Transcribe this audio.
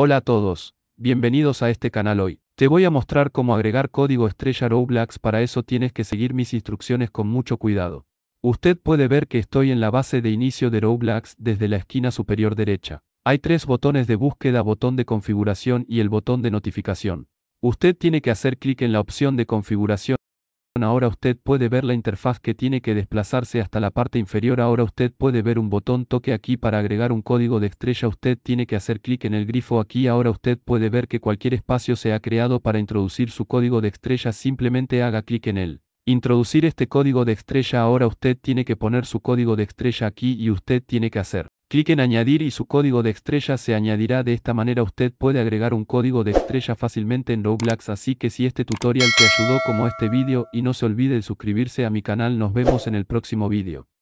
Hola a todos, bienvenidos a este canal hoy. Te voy a mostrar cómo agregar código estrella Roblox para eso tienes que seguir mis instrucciones con mucho cuidado. Usted puede ver que estoy en la base de inicio de Roblox desde la esquina superior derecha. Hay tres botones de búsqueda, botón de configuración y el botón de notificación. Usted tiene que hacer clic en la opción de configuración Ahora usted puede ver la interfaz que tiene que desplazarse hasta la parte inferior. Ahora usted puede ver un botón toque aquí para agregar un código de estrella. Usted tiene que hacer clic en el grifo aquí. Ahora usted puede ver que cualquier espacio se ha creado para introducir su código de estrella. Simplemente haga clic en él. Introducir este código de estrella. Ahora usted tiene que poner su código de estrella aquí y usted tiene que hacer Clic en añadir y su código de estrella se añadirá de esta manera usted puede agregar un código de estrella fácilmente en Roblox así que si este tutorial te ayudó como este vídeo y no se olvide de suscribirse a mi canal nos vemos en el próximo vídeo.